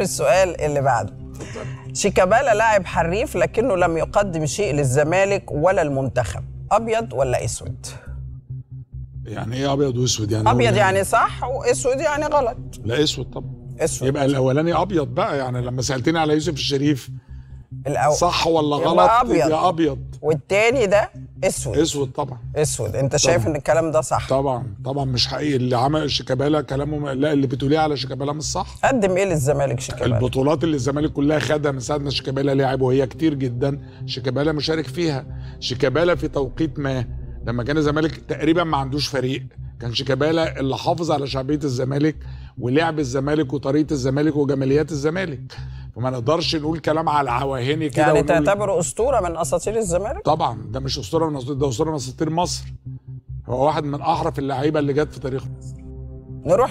للسؤال اللي بعده شيكابالا لاعب حريف لكنه لم يقدم شيء للزمالك ولا المنتخب ابيض ولا اسود يعني ايه ابيض واسود يعني ابيض يعني صح واسود يعني غلط لا اسود طبعا اسود يبقى الاولاني ابيض بقى يعني لما سالتني على يوسف الشريف الأول. صح ولا غلط يبقى ابيض يا ابيض والتاني ده اسود اسود طبعا اسود انت طبعًا. شايف ان الكلام ده صح طبعا طبعا مش حقيقي اللي عمل شيكابالا كلامه م... لا اللي بتقوليه على شيكابالا مش صح قدم ايه للزمالك شيكابالا البطولات اللي الزمالك كلها خدها من ساعه ما شيكابالا لعب وهي كتير جدا شيكابالا مشارك فيها شيكابالا في توقيت ما لما كان الزمالك تقريبا ما عندوش فريق كان شيكابالا اللي حافظ على شعبيه الزمالك ولعب الزمالك وطريقه الزمالك وجماليات الزمالك فما نقدرش نقول كلام على العواهني كده يعني تعتبره اسطوره من اساطير الزمالك؟ طبعا ده مش اسطوره من اساطير ده اسطوره من اساطير مصر هو واحد من احرف اللعيبه اللي جت في تاريخ مصر نروح